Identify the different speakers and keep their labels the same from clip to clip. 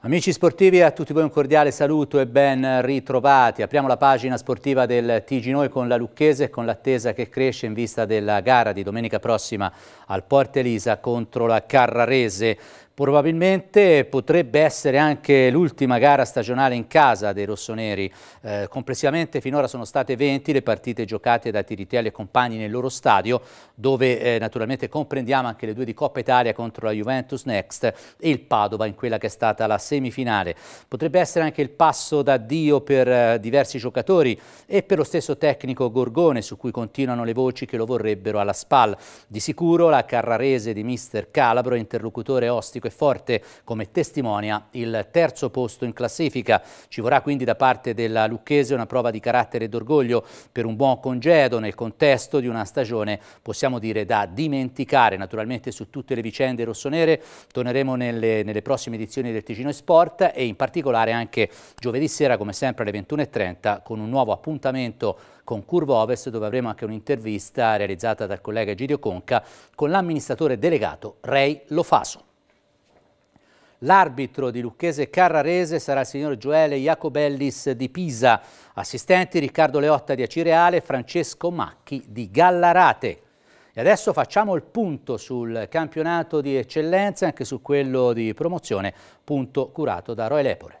Speaker 1: Amici sportivi, a tutti voi un cordiale saluto e ben ritrovati. Apriamo la pagina sportiva del TG Noi con la Lucchese e con l'attesa che cresce in vista della gara di domenica prossima al Porte Elisa contro la Carrarese. Probabilmente potrebbe essere anche l'ultima gara stagionale in casa dei rossoneri. Eh, complessivamente finora sono state 20 le partite giocate da Tiritelli e compagni nel loro stadio, dove eh, naturalmente comprendiamo anche le due di Coppa Italia contro la Juventus Next e il Padova in quella che è stata la semifinale. Potrebbe essere anche il passo d'addio per eh, diversi giocatori e per lo stesso tecnico Gorgone, su cui continuano le voci che lo vorrebbero alla SPAL. Di sicuro la carrarese di mister Calabro, interlocutore ostico e forte come testimonia il terzo posto in classifica. Ci vorrà quindi da parte della Lucchese una prova di carattere e d'orgoglio per un buon congedo nel contesto di una stagione, possiamo dire, da dimenticare. Naturalmente su tutte le vicende rossonere torneremo nelle, nelle prossime edizioni del Ticino Sport e in particolare anche giovedì sera, come sempre alle 21.30, con un nuovo appuntamento con Curvo Ovest dove avremo anche un'intervista realizzata dal collega Gidio Conca con l'amministratore delegato Ray Lofaso. L'arbitro di Lucchese Carrarese sarà il signor Gioele Jacobellis di Pisa, assistenti Riccardo Leotta di Acireale e Francesco Macchi di Gallarate. E adesso facciamo il punto sul campionato di eccellenza, e anche su quello di promozione, punto curato da Roy Lepore.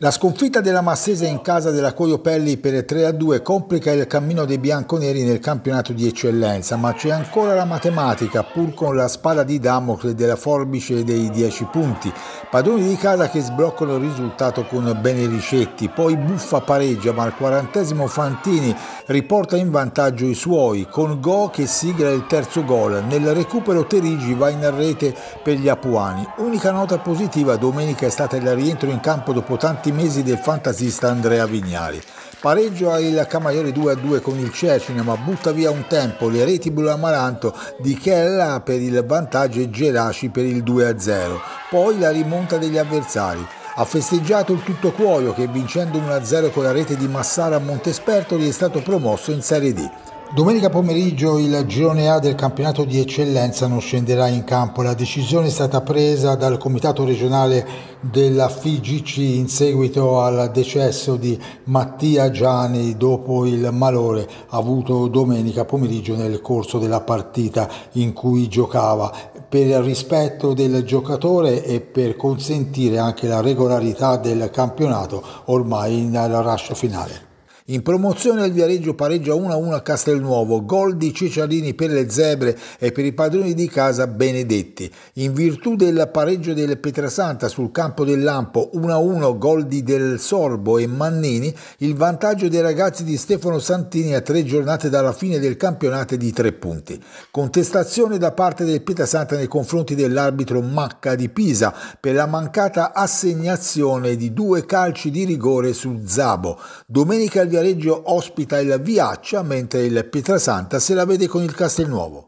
Speaker 2: La sconfitta della Massese in casa della Coiopelli per 3-2 complica il cammino dei bianconeri nel campionato di eccellenza, ma c'è ancora la matematica, pur con la spada di Damocle della forbice dei 10 punti. Padroni di casa che sbloccano il risultato con Benericetti, poi Buffa pareggia, ma al quarantesimo Fantini riporta in vantaggio i suoi, con Go che sigla il terzo gol. Nel recupero Terigi va in rete per gli Apuani. Unica nota positiva domenica è stata il rientro in campo dopo tanti ultimi mesi del fantasista Andrea Vignali. Pareggio il Camaiore 2-2 con il Cecina, ma butta via un tempo le reti blu amaranto di Chella per il vantaggio e Geraci per il 2-0. Poi la rimonta degli avversari. Ha festeggiato il tutto cuoio che vincendo 1-0 con la rete di Massara a gli è stato promosso in Serie D. Domenica pomeriggio il girone A del campionato di eccellenza non scenderà in campo. La decisione è stata presa dal comitato regionale della FIGC in seguito al decesso di Mattia Gianni dopo il malore avuto domenica pomeriggio nel corso della partita in cui giocava. Per rispetto del giocatore e per consentire anche la regolarità del campionato ormai nella rush finale. In promozione il Viareggio pareggia 1-1 a Castelnuovo, gol di Cicciadini per le zebre e per i padroni di casa benedetti. In virtù del pareggio del Pietrasanta sul campo del Lampo 1-1, gol di Del Sorbo e Mannini, il vantaggio dei ragazzi di Stefano Santini a tre giornate dalla fine del campionato di tre punti. Contestazione da parte del Pietrasanta nei confronti dell'arbitro Macca di Pisa per la mancata assegnazione di due calci di rigore su Zabo. Domenica il Viareggio ospita il Viaccia, mentre il Pietrasanta se la vede con il Castelnuovo.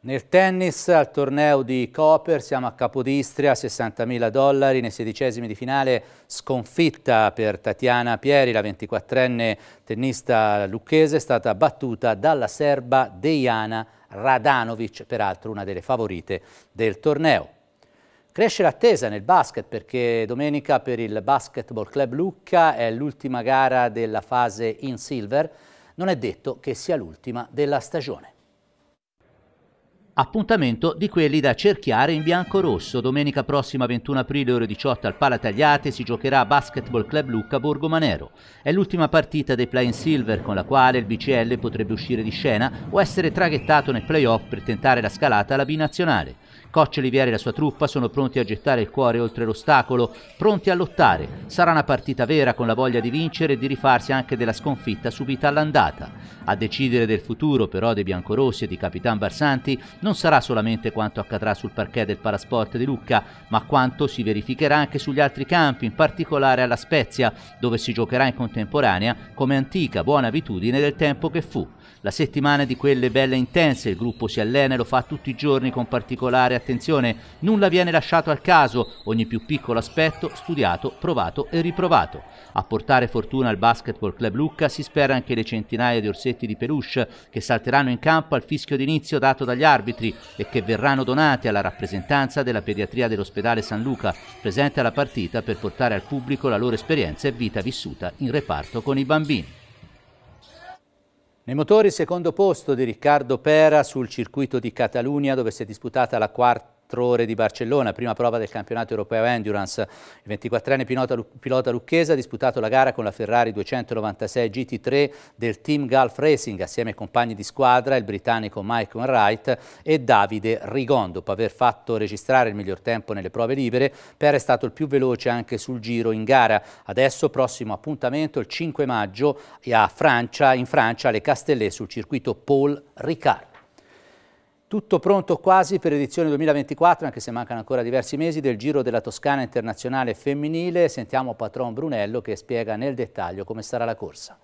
Speaker 1: Nel tennis, al torneo di Cooper, siamo a Capodistria, 60.000 dollari, nei sedicesimi di finale sconfitta per Tatiana Pieri, la 24enne tennista lucchese, è stata battuta dalla serba Dejana Radanovic, peraltro una delle favorite del torneo. Cresce l'attesa nel basket perché domenica per il Basketball Club Lucca è l'ultima gara della fase in silver. Non è detto che sia l'ultima della stagione. Appuntamento di quelli da cerchiare in bianco-rosso. Domenica prossima 21 aprile ore 18 al Pala Tagliate si giocherà Basketball Club Lucca Borgo Manero. È l'ultima partita dei play in silver con la quale il BCL potrebbe uscire di scena o essere traghettato nel playoff per tentare la scalata alla binazionale. Coccio Olivieri e la sua truppa sono pronti a gettare il cuore oltre l'ostacolo, pronti a lottare. Sarà una partita vera con la voglia di vincere e di rifarsi anche della sconfitta subita all'andata. A decidere del futuro però dei biancorossi e di Capitan Barsanti non sarà solamente quanto accadrà sul parquet del Palasport di Lucca, ma quanto si verificherà anche sugli altri campi, in particolare alla Spezia, dove si giocherà in contemporanea come antica buona abitudine del tempo che fu. La settimana è di quelle belle intense, il gruppo si allena e lo fa tutti i giorni con particolare attenzione, nulla viene lasciato al caso, ogni più piccolo aspetto studiato, provato e riprovato. A portare fortuna al Basketball Club Lucca si spera anche le centinaia di orsetti di peluche che salteranno in campo al fischio d'inizio dato dagli arbitri e che verranno donati alla rappresentanza della pediatria dell'ospedale San Luca, presente alla partita per portare al pubblico la loro esperienza e vita vissuta in reparto con i bambini. Nei motori secondo posto di Riccardo Pera sul circuito di Catalunya dove si è disputata la quarta 4 ore di Barcellona, prima prova del campionato europeo Endurance. Il 24enne pilota, pilota lucchese ha disputato la gara con la Ferrari 296 GT3 del team Gulf Racing assieme ai compagni di squadra, il britannico Mike Wright e Davide Rigon. Dopo aver fatto registrare il miglior tempo nelle prove libere, Per è stato il più veloce anche sul giro in gara. Adesso prossimo appuntamento il 5 maggio a Francia, in Francia alle Castellet sul circuito Paul Ricard. Tutto pronto quasi per edizione 2024, anche se mancano ancora diversi mesi, del Giro della Toscana Internazionale Femminile. Sentiamo Patron Brunello che spiega nel dettaglio come sarà la corsa.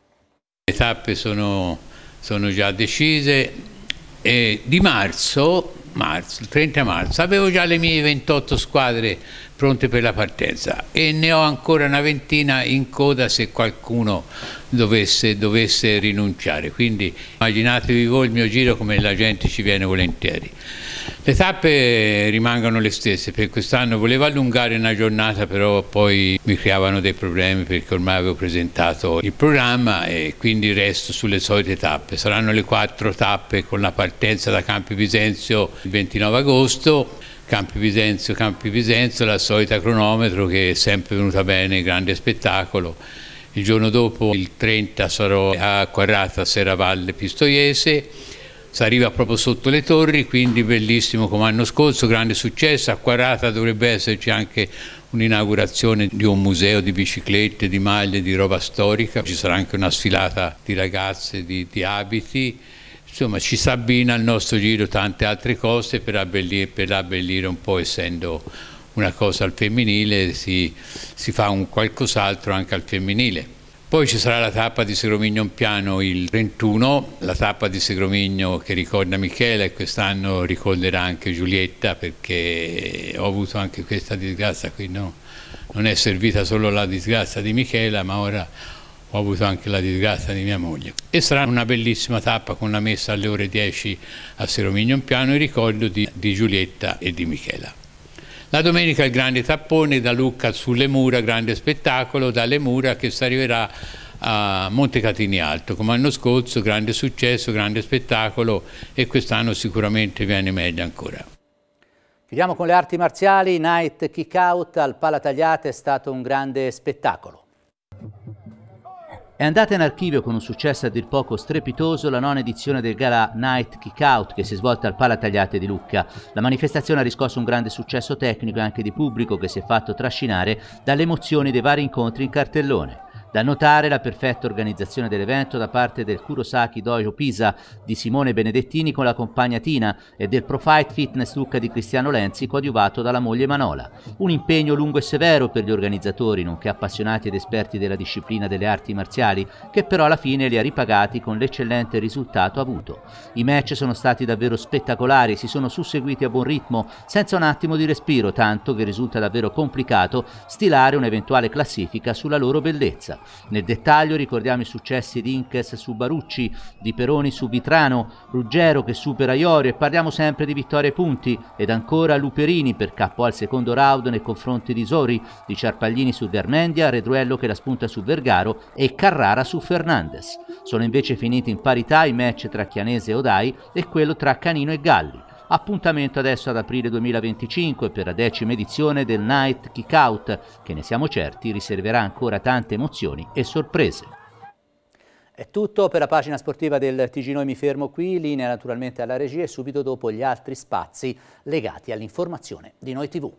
Speaker 3: Le tappe sono, sono già decise e di marzo marzo, il 30 marzo, avevo già le mie 28 squadre pronte per la partenza e ne ho ancora una ventina in coda se qualcuno dovesse, dovesse rinunciare. Quindi immaginatevi voi il mio giro come la gente ci viene volentieri. Le tappe rimangono le stesse, per quest'anno volevo allungare una giornata, però poi mi creavano dei problemi perché ormai avevo presentato il programma e quindi resto sulle solite tappe. Saranno le quattro tappe con la partenza da Campi Bisenzio il 29 agosto, Campi Bisenzio, Campi Bisenzio, la solita cronometro che è sempre venuta bene, grande spettacolo. Il giorno dopo, il 30, sarò a Quarrata, Serravalle Pistoiese si arriva proprio sotto le torri, quindi bellissimo come l'anno scorso, grande successo, a Quarata dovrebbe esserci anche un'inaugurazione di un museo di biciclette, di maglie, di roba storica, ci sarà anche una sfilata di ragazze, di, di abiti, insomma ci si abbina al nostro giro tante altre cose per abbellire, per abbellire un po' essendo una cosa al femminile, si, si fa un qualcos'altro anche al femminile. Poi ci sarà la tappa di Segromigno Piano il 31, la tappa di Segromigno che ricorda Michele e quest'anno ricorderà anche Giulietta perché ho avuto anche questa disgrazia qui, no? non è servita solo la disgrazia di Michela ma ora ho avuto anche la disgrazia di mia moglie. E sarà una bellissima tappa con la messa alle ore 10 a in Piano in ricordo di, di Giulietta e di Michela. La domenica il grande tappone da Lucca sulle mura, grande spettacolo, dalle mura che si arriverà a Monte Catini Alto, come l'anno scorso, grande successo, grande spettacolo e quest'anno sicuramente viene meglio ancora.
Speaker 1: Chiudiamo con le arti marziali, Night Kick Out al Palatagliate è stato un grande spettacolo. È andata in archivio con un successo a dir poco strepitoso la nona edizione del gala Night Kick Out che si è svolta al Palatagliate di Lucca. La manifestazione ha riscosso un grande successo tecnico e anche di pubblico che si è fatto trascinare dalle emozioni dei vari incontri in cartellone. Da notare la perfetta organizzazione dell'evento da parte del Kurosaki Dojo Pisa di Simone Benedettini con la compagna Tina e del Pro Fitness Lucca di Cristiano Lenzi coadiuvato dalla moglie Manola. Un impegno lungo e severo per gli organizzatori, nonché appassionati ed esperti della disciplina delle arti marziali, che però alla fine li ha ripagati con l'eccellente risultato avuto. I match sono stati davvero spettacolari, si sono susseguiti a buon ritmo, senza un attimo di respiro, tanto che risulta davvero complicato stilare un'eventuale classifica sulla loro bellezza. Nel dettaglio ricordiamo i successi di Inkes su Barucci, di Peroni su Vitrano, Ruggero che supera Iorio e parliamo sempre di vittorie ai punti ed ancora Luperini per capo al secondo round nei confronti di Sori, di Ciarpaglini su Vermendia, Redruello che la spunta su Vergaro e Carrara su Fernandez. Sono invece finiti in parità i match tra Chianese e Odai e quello tra Canino e Galli. Appuntamento adesso ad aprile 2025 per la decima edizione del Night Kick Out, che ne siamo certi riserverà ancora tante emozioni e sorprese. È tutto per la pagina sportiva del Noi, mi fermo qui, linea naturalmente alla regia e subito dopo gli altri spazi legati all'informazione di Noi TV.